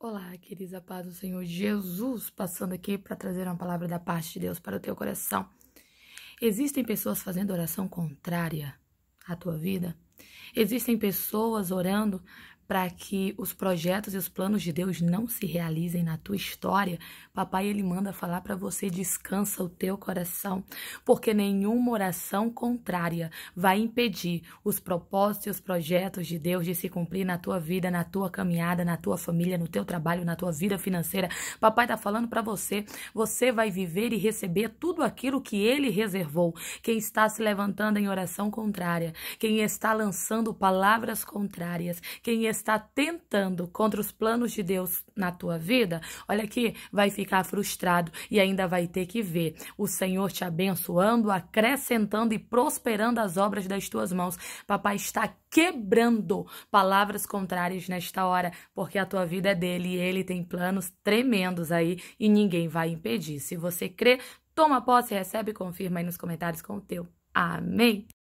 Olá, queridos, a paz do Senhor Jesus, passando aqui para trazer uma palavra da parte de Deus para o teu coração. Existem pessoas fazendo oração contrária à tua vida? Existem pessoas orando para que os projetos e os planos de Deus não se realizem na tua história, papai ele manda falar para você descansa o teu coração, porque nenhuma oração contrária vai impedir os propósitos e os projetos de Deus de se cumprir na tua vida, na tua caminhada, na tua família, no teu trabalho, na tua vida financeira. Papai tá falando para você, você vai viver e receber tudo aquilo que ele reservou. Quem está se levantando em oração contrária, quem está lançando palavras contrárias, quem está está tentando contra os planos de Deus na tua vida, olha aqui, vai ficar frustrado e ainda vai ter que ver o Senhor te abençoando, acrescentando e prosperando as obras das tuas mãos. Papai está quebrando palavras contrárias nesta hora, porque a tua vida é dele e ele tem planos tremendos aí e ninguém vai impedir. Se você crê, toma posse, recebe, e confirma aí nos comentários com o teu. Amém.